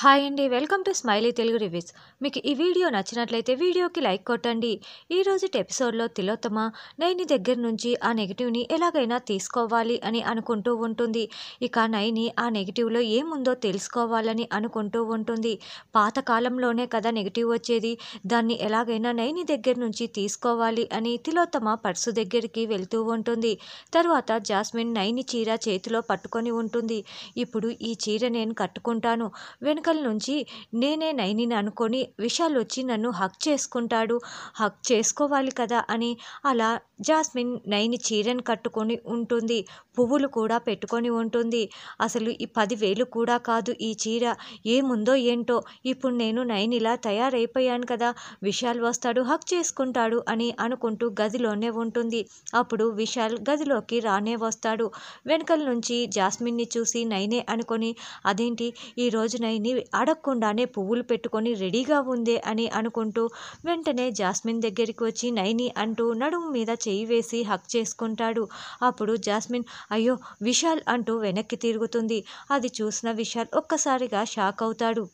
hi అండి welcome to smiley Telugu reviews మీకు ఈ వీడియో నచ్చినట్లయితే వీడియోకి లైక్ కొట్టండి ఈ రోజు ఎపిసోడ్లో తిలోత్తమ నైని దగ్గర నుంచి ఆ నెగిటివ్ని ఎలాగైనా తీసుకోవాలి అని అనుకుంటూ ఉంటుంది ఇక నైని ఆ నెగిటివ్లో ఏముందో తెలుసుకోవాలని అనుకుంటూ ఉంటుంది పాతకాలంలోనే కదా నెగిటివ్ వచ్చేది దాన్ని ఎలాగైనా నైని దగ్గర నుంచి తీసుకోవాలి అని తిలోత్తమ పర్సు దగ్గరికి వెళ్తూ ఉంటుంది తరువాత జాస్మిన్ నైని చీర చేతిలో పట్టుకొని ఉంటుంది ఇప్పుడు ఈ చీర నేను కట్టుకుంటాను వెనుక వెనకల నుంచి నేనే నైనిని అనుకొని విశాల్ వచ్చి నన్ను హక్ చేసుకుంటాడు హక్ చేసుకోవాలి కదా అని అలా జాస్మిన్ నైని చీరను కట్టుకొని ఉంటుంది పువ్వులు కూడా పెట్టుకొని ఉంటుంది అసలు ఈ పదివేలు కూడా కాదు ఈ చీర ఏముందో ఏంటో ఇప్పుడు నేను నైన్ ఇలా తయారైపోయాను కదా విశాల్ వస్తాడు హక్ చేసుకుంటాడు అని అనుకుంటూ గదిలోనే ఉంటుంది అప్పుడు విశాల్ గదిలోకి రానే వస్తాడు వెనకల నుంచి జాస్మిన్ని చూసి నైనే అనుకొని అదేంటి ఈ రోజు నైని అడగకుండానే పువ్వులు పెట్టుకొని రెడీగా ఉందే అని అనుకుంటూ వెంటనే జాస్మిన్ దగ్గరికి వచ్చి నైని అంటూ నడుము మీద చేయి వేసి హక్ చేసుకుంటాడు అప్పుడు జాస్మిన్ అయ్యో విశాల్ అంటూ వెనక్కి తిరుగుతుంది అది చూసిన విశాల్ ఒక్కసారిగా షాక్ అవుతాడు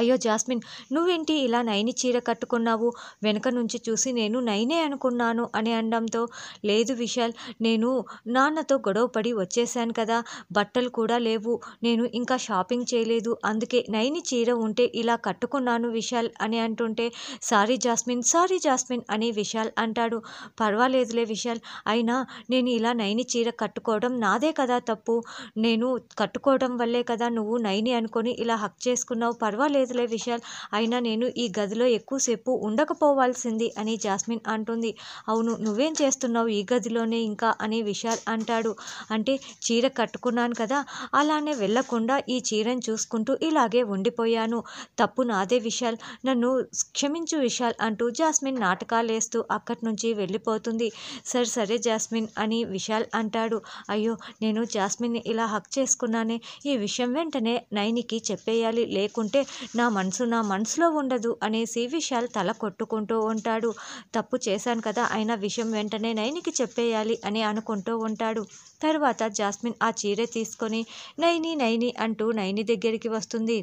అయ్యో జాస్మిన్ నువ్వేంటి ఇలా నైని చీర కట్టుకున్నావు వెనక నుంచి చూసి నేను నైనే అనుకున్నాను అని అనడంతో లేదు విశాల్ నేను నాన్నతో గొడవపడి వచ్చేసాను కదా బట్టలు కూడా లేవు నేను ఇంకా షాపింగ్ చేయలేదు అందుకే నైని చీర ఉంటే ఇలా కట్టుకున్నాను విశాల్ అని అంటుంటే సారీ జాస్మిన్ సారీ జాస్మిన్ అని విశాల్ అంటాడు పర్వాలేదులే విశాల్ అయినా నేను ఇలా నైని చీర కట్టుకోవడం నాదే కదా తప్పు నేను కట్టుకోవడం వల్లే కదా నువ్వు నైని అనుకొని ఇలా హక్ చేసుకున్నావు పర్వాలేదు లేదులే విశాల్ అయినా నేను ఈ గదిలో ఎక్కువసేపు ఉండకపోవాల్సింది అని జాస్మిన్ అంటుంది అవును నువ్వేం చేస్తున్నావు ఈ గదిలోనే ఇంకా అని విశాల్ అంటాడు అంటే చీర కట్టుకున్నాను కదా అలానే వెళ్ళకుండా ఈ చీరను చూసుకుంటూ ఇలాగే ఉండిపోయాను తప్పు నాదే విశాల్ నన్ను క్షమించు విశాల్ అంటూ జాస్మిన్ నాటకాలేస్తూ అక్కడి నుంచి వెళ్ళిపోతుంది సరే సరే జాస్మిన్ అని విశాల్ అంటాడు అయ్యో నేను జాస్మిన్ని ఇలా హక్ చేసుకున్నానే ఈ విషయం వెంటనే నైనికి చెప్పేయాలి లేకుంటే నా మనసు నా మనసులో ఉండదు అనేసి విశాల్ తల కొట్టుకుంటూ ఉంటాడు తప్పు చేశాను కదా అయినా విషయం వెంటనే నైనికి చెప్పేయాలి అని అనుకుంటూ ఉంటాడు తర్వాత జాస్మిన్ ఆ చీర తీసుకొని నైని నైని అంటూ నైని దగ్గరికి వస్తుంది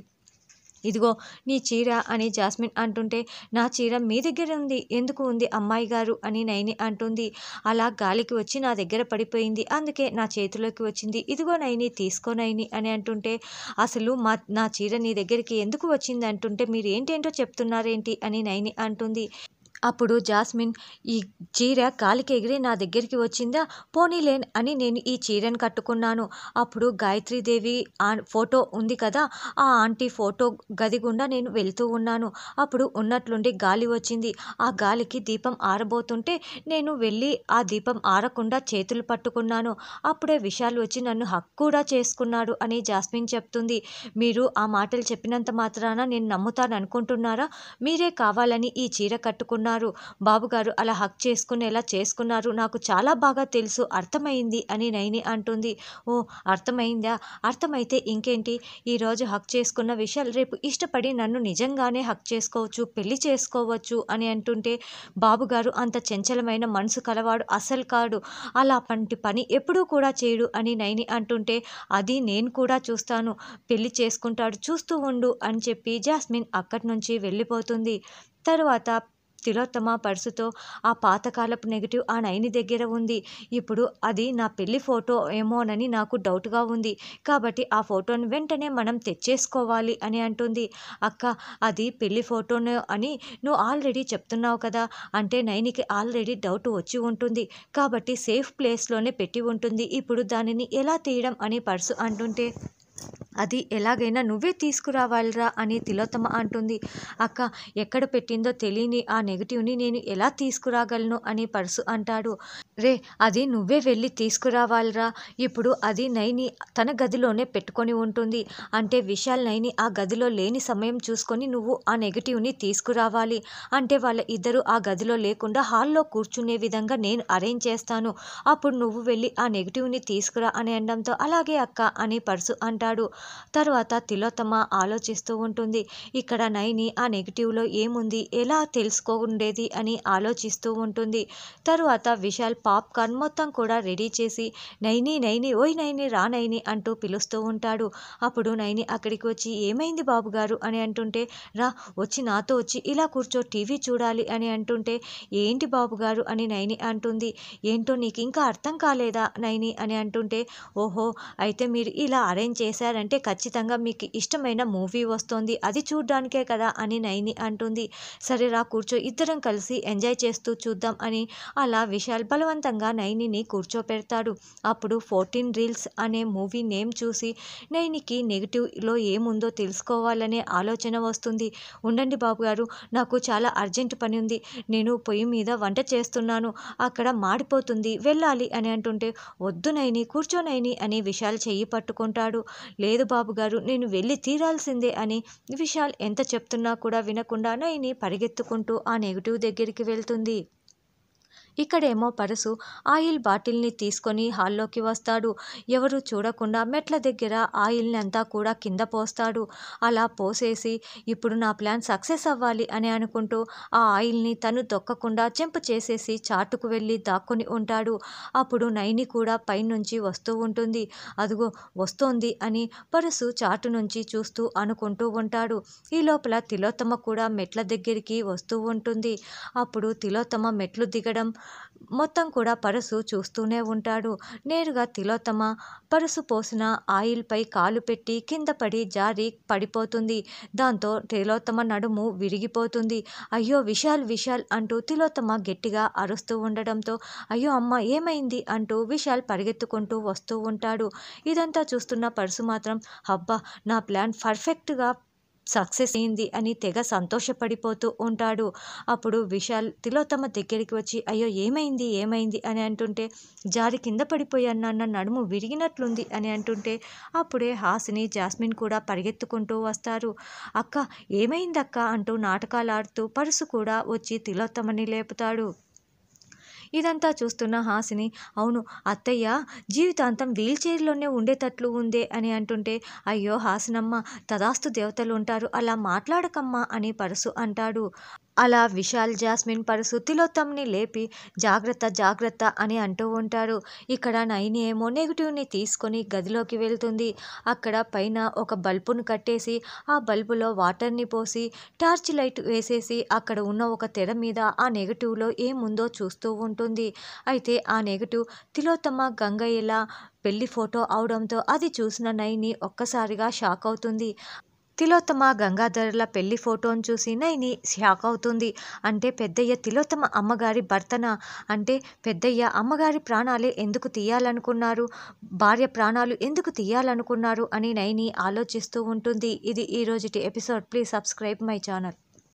ఇదిగో నీ చీర అని జాస్మిన్ అంటుంటే నా చీర మీ దగ్గర ఉంది ఎందుకు ఉంది అమ్మాయి గారు అని నైని అంటుంది అలా గాలికి వచ్చి నా దగ్గర పడిపోయింది అందుకే నా చేతిలోకి వచ్చింది ఇదిగో నైని తీసుకో నయని అని అంటుంటే అసలు మా నా చీర నీ దగ్గరికి ఎందుకు వచ్చింది అంటుంటే మీరు ఏంటేంటో చెప్తున్నారేంటి అని నైని అంటుంది అప్పుడు జాస్మిన్ ఈ చీర గాలికి ఎగిరి నా దగ్గరికి వచ్చిందా పోనీలేన్ అని నేను ఈ చీరను కట్టుకున్నాను అప్పుడు గాయత్రీదేవి ఆ ఫోటో ఉంది కదా ఆ ఆంటీ ఫోటో గది గుండా నేను వెళ్తూ ఉన్నాను అప్పుడు ఉన్నట్లుండి గాలి వచ్చింది ఆ గాలికి దీపం ఆరబోతుంటే నేను వెళ్ళి ఆ దీపం ఆరకుండా చేతులు పట్టుకున్నాను అప్పుడే విషయాలు వచ్చి నన్ను హక్కు కూడా చేసుకున్నాడు అని జాస్మిన్ చెప్తుంది మీరు ఆ మాటలు చెప్పినంత మాత్రాన నేను నమ్ముతాను అనుకుంటున్నారా మీరే కావాలని ఈ చీర కట్టుకున్నారు చేసుకున్నారు బాబుగారు అలా హక్ చేసుకునేలా చేసుకున్నారు నాకు చాలా బాగా తెలుసు అర్థమైంది అని నైని అంటుంది ఓ అర్థమైందా అర్థమైతే ఇంకేంటి ఈరోజు హక్ చేసుకున్న విషయాలు రేపు ఇష్టపడి నన్ను నిజంగానే హక్ చేసుకోవచ్చు పెళ్లి చేసుకోవచ్చు అని అంటుంటే బాబుగారు అంత చంచలమైన మనసు కలవాడు అసలు కాడు అలా పంటి పని ఎప్పుడూ కూడా చేయడు అని నైని అంటుంటే అది నేను కూడా చూస్తాను పెళ్లి చేసుకుంటాడు చూస్తూ ఉండు అని చెప్పి జాస్మిన్ అక్కడి నుంచి వెళ్ళిపోతుంది తరువాత తిలోత్తమ పర్సుతో ఆ పాతకాలపు నెగిటివ్ ఆ నైని దగ్గర ఉంది ఇప్పుడు అది నా పెళ్లి ఫోటో ఏమోనని నాకు డౌట్గా ఉంది కాబట్టి ఆ ఫోటోను వెంటనే మనం తెచ్చేసుకోవాలి అని అంటుంది అక్క అది పెళ్లి ఫోటోను అని నువ్వు ఆల్రెడీ చెప్తున్నావు కదా అంటే నైనికి ఆల్రెడీ డౌట్ వచ్చి ఉంటుంది కాబట్టి సేఫ్ ప్లేస్లోనే పెట్టి ఉంటుంది ఇప్పుడు దానిని ఎలా తీయడం అని పర్సు అంటుంటే అది ఎలాగైనా నువ్వే తీసుకురావాలిరా అని తిలోత్తమ అంటుంది అక్క ఎక్కడ పెట్టిందో తెలియని ఆ నెగిటివ్ని నేను ఎలా తీసుకురాగలను అని పర్సు అంటాడు రే అది నువ్వే వెళ్ళి తీసుకురావాలిరా ఇప్పుడు అది నైని తన గదిలోనే పెట్టుకొని ఉంటుంది అంటే విశాల్ నైని ఆ గదిలో లేని సమయం చూసుకొని నువ్వు ఆ నెగిటివ్ని తీసుకురావాలి అంటే వాళ్ళ ఇద్దరు ఆ గదిలో లేకుండా హాల్లో కూర్చునే విధంగా నేను అరేంజ్ చేస్తాను అప్పుడు నువ్వు వెళ్ళి ఆ నెగిటివ్ని తీసుకురా అని అనడంతో అలాగే అక్క అని పర్సు అంటాడు తర్వాత తిలోత్తమ ఆలోచిస్తూ ఉంటుంది ఇక్కడ నైని ఆ నెగిటివ్లో ఏముంది ఎలా తెలుసుకోండేది అని ఆలోచిస్తూ ఉంటుంది తరువాత విశాల్ పాప్కార్న్ మొత్తం కూడా రెడీ చేసి నైని నైని ఓయ్ నైని రా నైని అంటూ పిలుస్తూ ఉంటాడు అప్పుడు నైని అక్కడికి వచ్చి ఏమైంది బాబుగారు అని అంటుంటే రా వచ్చి నాతో వచ్చి ఇలా కూర్చో టీవీ చూడాలి అని అంటుంటే ఏంటి బాబుగారు అని నైని అంటుంది ఏంటో నీకు ఇంకా అర్థం కాలేదా నైని అని అంటుంటే ఓహో అయితే మీరు ఇలా అరేంజ్ చేశారంటే ఖచ్చితంగా మీకు ఇష్టమైన మూవీ వస్తోంది అది చూడ్డానికే కదా అని నైని అంటుంది సరే రా కూర్చో ఇద్దరం కలిసి ఎంజాయ్ చేస్తూ చూద్దాం అని అలా విశాల్ బలవంతంగా నైనిని కూర్చోపెడతాడు అప్పుడు ఫోర్టీన్ రీల్స్ అనే మూవీ నేమ్ చూసి నైనికి నెగిటివ్లో ఏముందో తెలుసుకోవాలనే ఆలోచన వస్తుంది ఉండండి బాబు గారు నాకు చాలా అర్జెంట్ పని ఉంది నేను పొయ్యి మీద వంట చేస్తున్నాను అక్కడ మాడిపోతుంది వెళ్ళాలి అని అంటుంటే వద్దు నైని కూర్చోనైని అని విశాల్ చెయ్యి పట్టుకుంటాడు లేదు లేదు బాబు గారు నేను వెళ్ళి తీరాల్సిందే అని విశాల్ ఎంత చెప్తున్నా కూడా వినకుండా నయని పరిగెత్తుకుంటూ ఆ నెగిటివ్ దగ్గరికి వెళ్తుంది ఇక్కడేమో పరసు ఆయిల్ బాటిల్ని తీసుకొని హాల్లోకి వస్తాడు ఎవరు చూడకుండా మెట్ల దగ్గర ఆయిల్ని అంతా కూడా కింద పోస్తాడు అలా పోసేసి ఇప్పుడు నా ప్లాన్ సక్సెస్ అవ్వాలి అని అనుకుంటూ ఆ ఆయిల్ని తను తొక్కకుండా చెంపు చేసేసి చాటుకు వెళ్ళి దాక్కుని ఉంటాడు అప్పుడు నైని కూడా పైనుంచి వస్తూ ఉంటుంది అదిగో వస్తోంది అని పరసు చాటు నుంచి చూస్తూ అనుకుంటూ ఉంటాడు ఈ లోపల తిలోత్తమ కూడా మెట్ల దగ్గరికి వస్తూ ఉంటుంది అప్పుడు తిలోత్తమ మెట్లు దిగడం మొత్తం కూడా పరసు చూస్తూనే ఉంటాడు నేరుగా తిలోత్తమ పరసు పోసిన ఆయిల్పై కాలు పెట్టి కింద పడి జారి పడిపోతుంది దాంతో తిలోత్తమ నడుము విరిగిపోతుంది అయ్యో విశాల్ విశాల్ అంటూ తిలోత్తమ గట్టిగా అరుస్తూ ఉండడంతో అయ్యో అమ్మ ఏమైంది అంటూ విశాల్ పరిగెత్తుకుంటూ వస్తూ ఉంటాడు ఇదంతా చూస్తున్న పరసు మాత్రం అబ్బా నా ప్లాన్ పర్ఫెక్ట్గా సక్సెస్ అయింది అని తెగ సంతోషపడిపోతూ ఉంటాడు అప్పుడు విశాల్ తిలోత్తమ దగ్గరికి వచ్చి అయ్యో ఏమైంది ఏమైంది అని అంటుంటే జారి కింద పడిపోయాను నాన్న నడుము విరిగినట్లుంది అని అంటుంటే అప్పుడే హాసిని జాస్మిన్ కూడా పరిగెత్తుకుంటూ వస్తారు అక్క ఏమైందక్క అంటూ నాటకాలు ఆడుతూ పరుసు కూడా వచ్చి తిలోత్తమని లేపుతాడు ఇదంతా చూస్తున్న హాసిని అవును అత్తయ్య జీవితాంతం వీల్చైర్లోనే ఉండేటట్లు ఉందే అని అంటుంటే అయ్యో హాసినమ్మ తదాస్తు దేవతలు ఉంటారు అలా మాట్లాడకమ్మా అని పరసు అంటాడు అలా విశాల్ జాస్మిన్ పరుసు తిలోత్తంని లేపి జాగ్రత్త జాగ్రత్త అని అంటూ ఉంటారు ఇక్కడ నైని ఏమో నెగిటివ్ని తీసుకొని గదిలోకి వెళ్తుంది అక్కడ పైన ఒక బల్బును కట్టేసి ఆ బల్బులో వాటర్ని పోసి టార్చ్ లైట్ వేసేసి అక్కడ ఉన్న ఒక తెర మీద ఆ నెగిటివ్లో ఏముందో చూస్తూ ఉంటుంది అయితే ఆ నెగిటివ్ తిలోత్తమ గంగయ్యల పెళ్లి ఫోటో అవడంతో అది చూసిన నైని ఒక్కసారిగా షాక్ అవుతుంది తిలోత్తమ గంగాధర్ల పెళ్లి ఫోటోను చూసి నైని షాక్ అవుతుంది అంటే పెద్దయ్య తిలోత్తమ అమ్మగారి భర్తన అంటే పెద్దయ్య అమ్మగారి ప్రాణాలే ఎందుకు తీయాలనుకున్నారు భార్య ప్రాణాలు ఎందుకు తీయాలనుకున్నారు అని నైని ఆలోచిస్తూ ఉంటుంది ఇది ఈరోజుటి episode please subscribe my channel